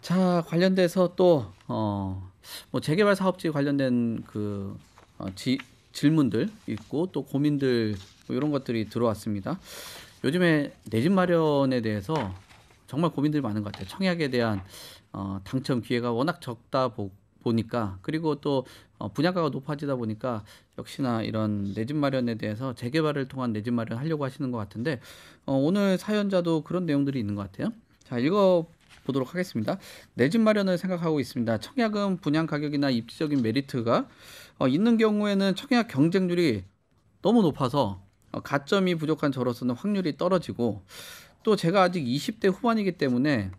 자, 관련돼서 또, 어, 뭐 재개발 사업지 관련된 그, 어, 지, 질문들 있고 또 고민들 뭐 이런 것들이 들어왔습니다. 요즘에 내 집 마련에 대해서 정말 고민들이 많은 것 같아요. 청약에 대한 어, 당첨 기회가 워낙 적다 보고 보니까 그리고 또 어, 분양가가 높아지다 보니까 역시나 이런 내집 마련에 대해서 재개발을 통한 내집 마련 하려고 하시는 것 같은데 어, 오늘 사연자도 그런 내용들이 있는 것 같아요. 자 읽어 보도록 하겠습니다. 내집 마련을 생각하고 있습니다. 청약은 분양 가격이나 입지적인 메리트가 어, 있는 경우에는 청약 경쟁률이 너무 높아서 가점이 부족한 저로서는 확률이 떨어지고 또 제가 아직 20대 후반이기 때문에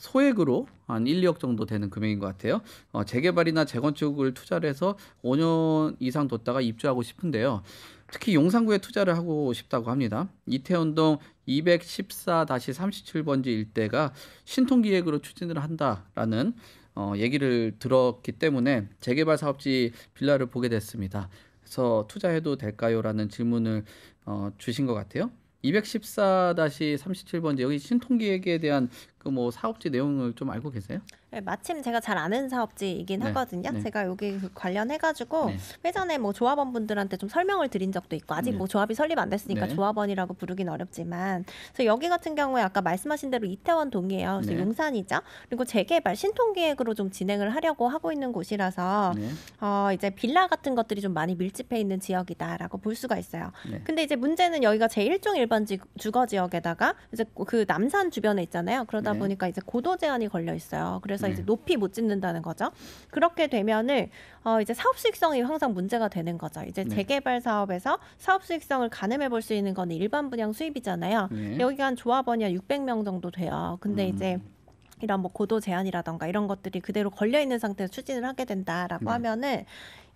소액으로 한 1, 2억 정도 되는 금액인 것 같아요. 어, 재개발이나 재건축을 투자를 해서 5년 이상 뒀다가 입주하고 싶은데요. 특히 용산구에 투자를 하고 싶다고 합니다. 이태원동 214-37번지 일대가 신통기획으로 추진을 한다라는 어, 얘기를 들었기 때문에 재개발 사업지 빌라를 보게 됐습니다. 그래서 투자해도 될까요? 라는 질문을 어, 주신 것 같아요. 214-37번지 여기 신통기획에 대한 그뭐 사업지 내용을 좀 알고 계세요? 네, 마침 제가 잘 아는 사업지이긴 네. 하거든요. 네. 제가 여기 그 관련해가지고 네. 예전에 뭐 조합원분들한테 좀 설명을 드린 적도 있고 아직 네. 뭐 조합이 설립 안 됐으니까 네. 조합원이라고 부르긴 어렵지만 그래서 여기 같은 경우에 아까 말씀하신 대로 이태원 동이에요. 그래서 네. 용산이죠. 그리고 재개발 신통 계획으로 좀 진행을 하려고 하고 있는 곳이라서 어, 이제 빌라 같은 것들이 좀 많이 밀집해 있는 지역이다라고 볼 수가 있어요. 근데 이제 문제는 여기가 제1종 일반 지, 주거 지역에다가 이제 그 남산 주변에 있잖아요. 그러다 그다 네. 보니까 이제 고도 제한이 걸려 있어요. 그래서 네. 이제 높이 못 짓는다는 거죠. 그렇게 되면은 어 이제 사업 수익성이 항상 문제가 되는 거죠. 이제 네. 재개발 사업에서 사업 수익성을 가늠해 볼 수 있는 건 일반 분양 수입이잖아요. 네. 여기가 한 조합원이 한 600명 정도 돼요. 근데 음. 이제 이런 뭐 고도 제한이라던가 이런 것들이 그대로 걸려 있는 상태에서 추진을 하게 된다라고 네. 하면은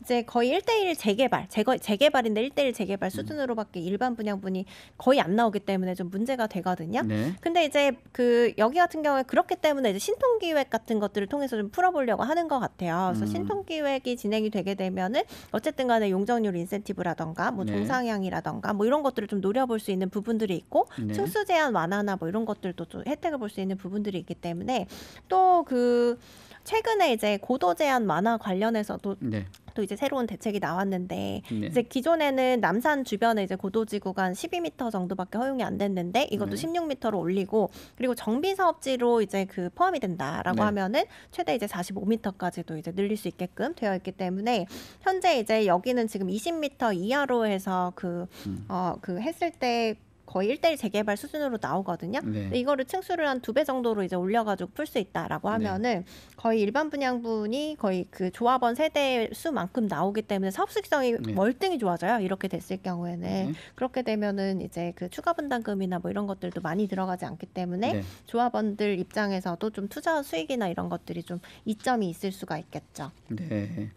이제 거의 일대일 재개발, 재거, 재개발인데 일대일 재개발 음. 수준으로밖에 일반 분양분이 거의 안 나오기 때문에 좀 문제가 되거든요. 네. 근데 이제 그 여기 같은 경우에 그렇기 때문에 이제 신통 기획 같은 것들을 통해서 좀 풀어보려고 하는 것 같아요. 그래서 음. 신통 기획이 진행이 되게 되면은 어쨌든 간에 용적률 인센티브라던가 뭐 네. 종상향이라던가 뭐 이런 것들을 좀 노려볼 수 있는 부분들이 있고 네. 층수 제한 완화나 뭐 이런 것들도 좀 혜택을 볼 수 있는 부분들이 있기 때문에 또 그 최근에 이제 고도 제한 완화 관련해서도 네. 또 이제 새로운 대책이 나왔는데 네. 이제 기존에는 남산 주변에 이제 고도지구간한 12m 정도밖에 허용이 안 됐는데 이것도 네. 16m로 올리고 그리고 정비 사업지로 이제 그 포함이 된다라고 네. 하면은 최대 이제 45m까지도 이제 늘릴 수 있게끔 되어 있기 때문에 현재 이제 여기는 지금 20m 이하로 해서 그 어그 음. 어, 그 했을 때 거의 일대일 재개발 수준으로 나오거든요. 네. 이거를 층수를 한 두 배 정도로 이제 올려가지고 풀 수 있다라고 네. 하면은 네. 거의 일반 분양분이 거의 그 조합원 세대 수만큼 나오기 때문에 사업 수익성이 네. 월등히 좋아져요. 이렇게 됐을 경우에는 네. 그렇게 되면은 이제 그 추가 분담금이나 뭐 이런 것들도 많이 들어가지 않기 때문에 네. 조합원들 입장에서도 좀 투자 수익이나 이런 것들이 좀 이점이 있을 수가 있겠죠. 네.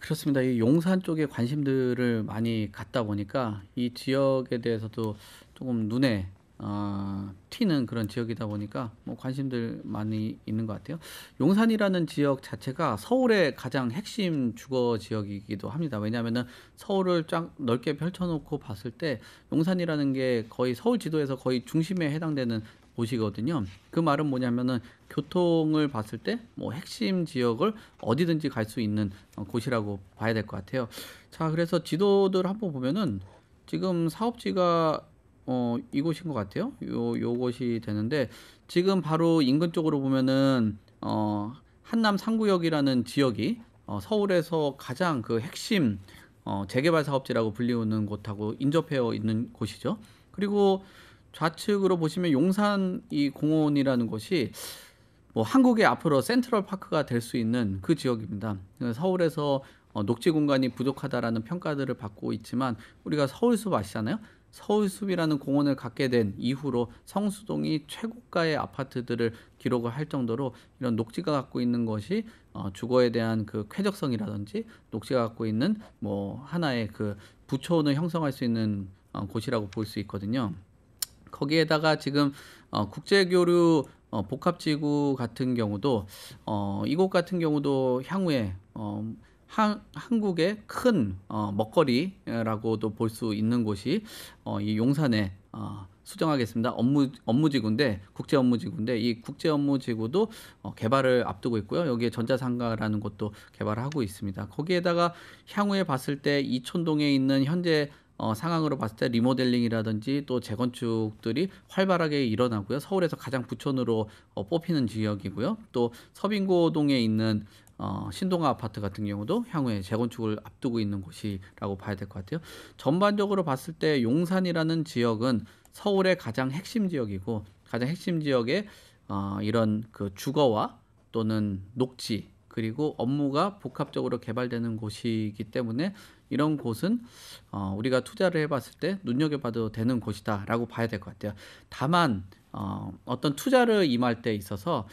그렇습니다. 이 용산 쪽에 관심들을 많이 갖다 보니까 이 지역에 대해서도 조금 눈에 어, 튀는 그런 지역이다 보니까 뭐 관심들 많이 있는 것 같아요. 용산이라는 지역 자체가 서울의 가장 핵심 주거 지역이기도 합니다. 왜냐하면 서울을 쫙 넓게 펼쳐놓고 봤을 때 용산이라는 게 거의 서울 지도에서 거의 중심에 해당되는 곳이거든요. 그 말은 뭐냐면은 교통을 봤을 때뭐 핵심 지역을 어디든지 갈 수 있는 어, 곳이라고 봐야 될 것 같아요. 자, 그래서 지도들 한번 보면은 지금 사업지가 어, 이곳인 것 같아요. 요, 요곳이 되는데, 지금 바로 인근 쪽으로 보면은, 어, 한남 3구역이라는 지역이 어, 서울에서 가장 그 핵심 어, 재개발 사업지라고 불리우는 곳하고 인접해 있는 곳이죠. 그리고 좌측으로 보시면 용산 이 공원이라는 곳이 뭐 한국의 앞으로 센트럴 파크가 될 수 있는 그 지역입니다. 서울에서 어, 녹지 공간이 부족하다라는 평가들을 받고 있지만 우리가 서울숲 아시잖아요. 서울숲이라는 공원을 갖게 된 이후로 성수동이 최고가의 아파트들을 기록을 할 정도로 이런 녹지가 갖고 있는 것이 어, 주거에 대한 그 쾌적성이라든지 녹지가 갖고 있는 뭐 하나의 그 부촌을 형성할 수 있는 어, 곳이라고 볼 수 있거든요. 거기에다가 지금 어, 국제교류 어, 복합지구 같은 경우도 어, 이곳 같은 경우도 향후에 어, 한, 한국의 큰 어, 먹거리라고도 볼 수 있는 곳이 어, 이 용산에 어, 수정하겠습니다. 업무 업무지구인데 국제 업무지구인데 이 국제 업무지구도 어, 개발을 앞두고 있고요. 여기에 전자상가라는 곳도 개발을 하고 있습니다. 거기에다가 향후에 봤을 때 이촌동에 있는 현재 어, 상황으로 봤을 때 리모델링이라든지 또 재건축들이 활발하게 일어나고요. 서울에서 가장 부촌으로 어, 뽑히는 지역이고요. 또 서빙고동에 있는 어, 신동아 아파트 같은 경우도 향후에 재건축을 앞두고 있는 곳이라고 봐야 될 것 같아요. 전반적으로 봤을 때 용산이라는 지역은 서울의 가장 핵심 지역이고 가장 핵심 지역에 어, 이런 그 주거와 또는 녹지 그리고 업무가 복합적으로 개발되는 곳이기 때문에 이런 곳은 어, 우리가 투자를 해봤을 때 눈여겨봐도 되는 곳이다라고 봐야 될 것 같아요. 다만 어, 어떤 투자를 임할 때 있어서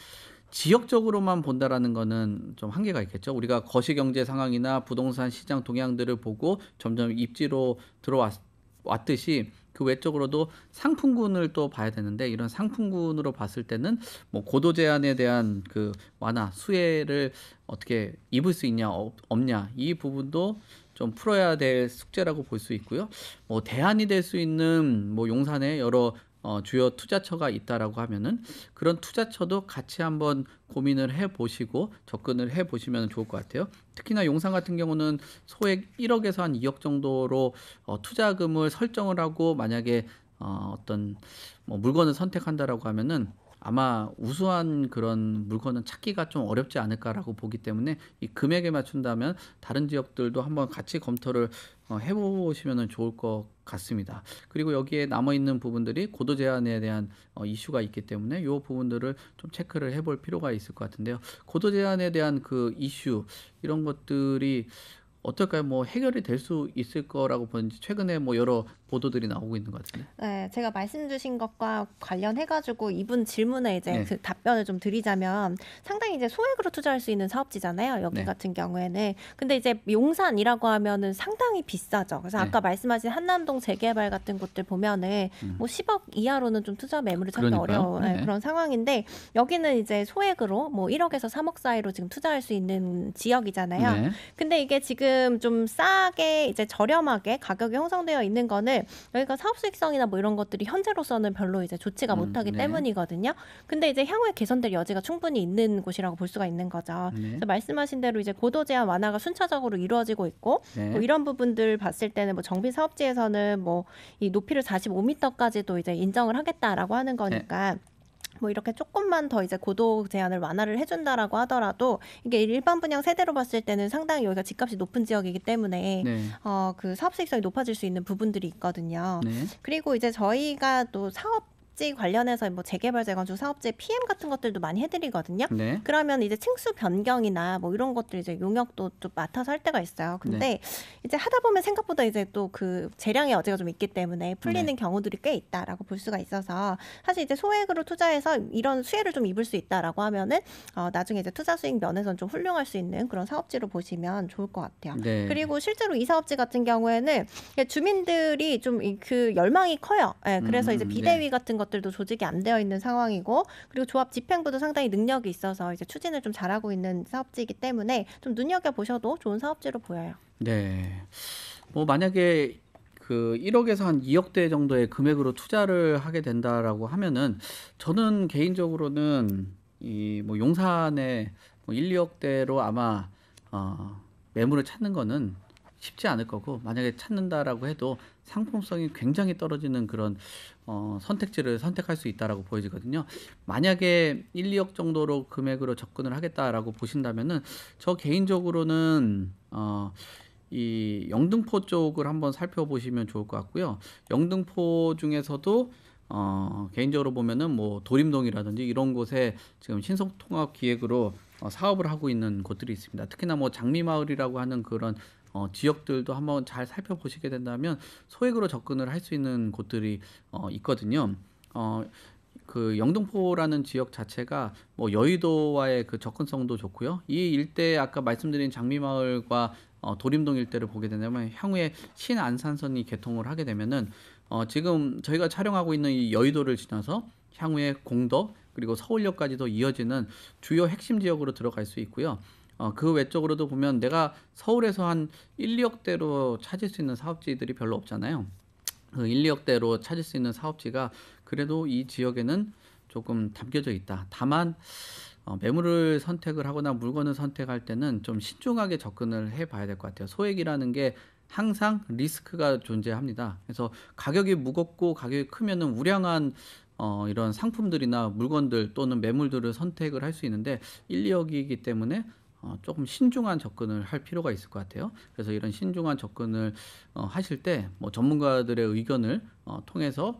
지역적으로만 본다라는 거는 좀 한계가 있겠죠. 우리가 거시 경제 상황이나 부동산 시장 동향들을 보고 점점 입지로 들어왔듯이 그 외적으로도 상품군을 또 봐야 되는데 이런 상품군으로 봤을 때는 뭐 고도 제한에 대한 그 완화 수혜를 어떻게 입을 수 있냐 없냐 이 부분도 좀 풀어야 될 숙제라고 볼 수 있고요. 뭐 대안이 될 수 있는 뭐 용산의 여러 어, 주요 투자처가 있다라고 하면은 그런 투자처도 같이 한번 고민을 해 보시고 접근을 해 보시면 좋을 것 같아요. 특히나 용산 같은 경우는 소액 1억에서 한 2억 정도로 어, 투자금을 설정을 하고 만약에 어, 어떤 뭐 물건을 선택한다라고 하면은 아마 우수한 그런 물건은 찾기가 좀 어렵지 않을까라고 보기 때문에 이 금액에 맞춘다면 다른 지역들도 한번 같이 검토를 어, 해보시면 좋을 것 같습니다. 그리고 여기에 남아있는 부분들이 고도 제한에 대한 어, 이슈가 있기 때문에 이 부분들을 좀 체크를 해볼 필요가 있을 것 같은데요. 고도 제한에 대한 그 이슈, 이런 것들이 어떨까요? 뭐 해결이 될 수 있을 거라고 보는지 최근에 뭐 여러 보도들이 나오고 있는 것 같은데. 네, 제가 말씀 주신 것과 관련해가지고 이분 질문에 이제 네. 그 답변을 좀 드리자면 상당히 이제 소액으로 투자할 수 있는 사업지잖아요. 여기 네. 같은 경우에는. 근데 이제 용산이라고 하면은 상당히 비싸죠. 그래서 네. 아까 말씀하신 한남동 재개발 같은 곳들 보면은 음. 뭐 10억 이하로는 좀 투자 매물을 찾기 어려운 네, 네. 그런 상황인데 여기는 이제 소액으로 뭐 1억에서 3억 사이로 지금 투자할 수 있는 지역이잖아요. 네. 근데 이게 지금 좀 싸게 이제 저렴하게 가격이 형성되어 있는 거는 여기가 사업 수익성이나 뭐 이런 것들이 현재로서는 별로 이제 좋지가 음, 못하기 네. 때문이거든요. 근데 이제 향후에 개선될 여지가 충분히 있는 곳이라고 볼 수가 있는 거죠. 네. 그래서 말씀하신 대로 이제 고도 제한 완화가 순차적으로 이루어지고 있고 네. 뭐 이런 부분들 봤을 때는 뭐 정비 사업지에서는 뭐 이 높이를 45m까지도 이제 인정을 하겠다라고 하는 네. 거니까. 뭐 이렇게 조금만 더 이제 고도 제한을 완화를 해준다라고 하더라도 이게 일반 분양 세대로 봤을 때는 상당히 여기가 집값이 높은 지역이기 때문에 네. 어그 사업 수익성이 높아질 수 있는 부분들이 있거든요. 네. 그리고 이제 저희가 또 사업 사업지 관련해서 뭐 재개발 재건축 사업지 PM 같은 것들도 많이 해드리거든요. 네. 그러면 이제 층수 변경이나 뭐 이런 것들 이제 용역도 좀 맡아서 할 때가 있어요. 근데 네. 이제 하다 보면 생각보다 이제 또 그 재량의 여지가 좀 있기 때문에 풀리는 네. 경우들이 꽤 있다라고 볼 수가 있어서 사실 이제 소액으로 투자해서 이런 수혜를 좀 입을 수 있다라고 하면은 어, 나중에 이제 투자 수익 면에서는 좀 훌륭할 수 있는 그런 사업지로 보시면 좋을 것 같아요. 네. 그리고 실제로 이 사업지 같은 경우에는 주민들이 좀 그 열망이 커요. 네, 그래서 음, 이제 네. 비대위 같은 것 것들도 조직이 안 되어 있는 상황이고 그리고 조합 집행부도 상당히 능력이 있어서 이제 추진을 좀 잘하고 있는 사업지이기 때문에 좀 눈여겨 보셔도 좋은 사업지로 보여요. 네. 뭐 만약에 그 1억에서 한 2억대 정도의 금액으로 투자를 하게 된다라고 하면은 저는 개인적으로는 이 뭐 용산에 뭐 1, 2억대로 아마 어 매물을 찾는 거는 쉽지 않을 거고 만약에 찾는다라고 해도 상품성이 굉장히 떨어지는 그런 어, 선택지를 선택할 수 있다라고 보여지거든요. 만약에 1, 2억 정도로 금액으로 접근을 하겠다라고 보신다면은 저 개인적으로는 어, 이 영등포 쪽을 한번 살펴보시면 좋을 것 같고요. 영등포 중에서도 어, 개인적으로 보면은 뭐 도림동이라든지 이런 곳에 지금 신속통합 기획으로 어, 사업을 하고 있는 곳들이 있습니다. 특히나 뭐 장미마을이라고 하는 그런 어, 지역들도 한번 잘 살펴보시게 된다면 소액으로 접근을 할 수 있는 곳들이 어, 있거든요. 어, 그 영등포라는 지역 자체가 뭐 여의도와의 그 접근성도 좋고요. 이 일대 아까 말씀드린 장미마을과 어, 도림동 일대를 보게 된다면 향후에 신안산선이 개통을 하게 되면은 어, 지금 저희가 촬영하고 있는 이 여의도를 지나서 향후에 공덕 그리고 서울역까지도 이어지는 주요 핵심 지역으로 들어갈 수 있고요. 어, 그 외적으로도 보면 내가 서울에서 한 1, 2억대로 찾을 수 있는 사업지들이 별로 없잖아요. 그 1, 2억대로 찾을 수 있는 사업지가 그래도 이 지역에는 조금 담겨져 있다. 다만 어, 매물을 선택을 하거나 물건을 선택할 때는 좀 신중하게 접근을 해봐야 될 것 같아요. 소액이라는 게 항상 리스크가 존재합니다. 그래서 가격이 무겁고 가격이 크면은 우량한 어, 이런 상품들이나 물건들 또는 매물들을 선택을 할 수 있는데 1, 2억이기 때문에 어, 조금 신중한 접근을 할 필요가 있을 것 같아요. 그래서 이런 신중한 접근을 어, 하실 때뭐 전문가들의 의견을 어, 통해서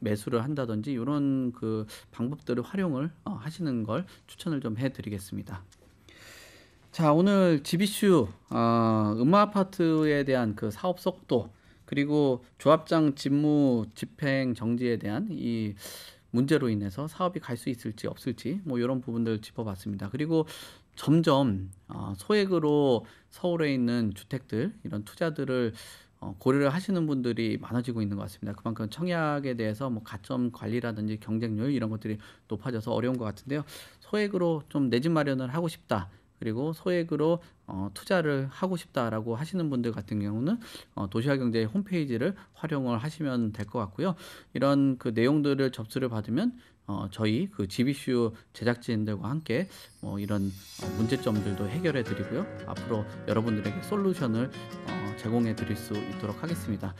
매수를 한다든지 이런 그 방법들을 활용을 하시는 걸 추천을 좀 해드리겠습니다. 자 오늘 지비슈 어, 음아아파트에 대한 그 사업 속도 그리고 조합장 직무 집행 정지에 대한 이 문제로 인해서 사업이 갈 수 있을지 없을지 뭐 이런 부분들 짚어봤습니다. 그리고 점점 어, 소액으로 서울에 있는 주택들 이런 투자들을 어, 고려를 하시는 분들이 많아지고 있는 것 같습니다. 그만큼 청약에 대해서 뭐 가점 관리라든지 경쟁률 이런 것들이 높아져서 어려운 것 같은데요. 소액으로 좀 내집 마련을 하고 싶다. 그리고 소액으로 어, 투자를 하고 싶다라고 하시는 분들 같은 경우는 어, 도시화경제 홈페이지를 활용을 하시면 될 것 같고요. 이런 그 내용들을 접수를 받으면 어, 저희 그 GBCU 제작진들과 함께 뭐 이런 문제점들도 해결해 드리고요. 앞으로 여러분들에게 솔루션을 어, 제공해 드릴 수 있도록 하겠습니다.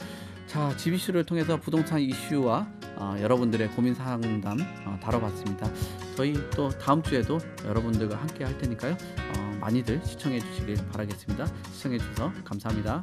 자, GBCU를 통해서 부동산 이슈와 어, 여러분들의 고민 상담 어, 다뤄봤습니다. 저희 또 다음 주에도 여러분들과 함께 할 테니까요. 어, 많이들 시청해 주시길 바라겠습니다. 시청해 주셔서 감사합니다.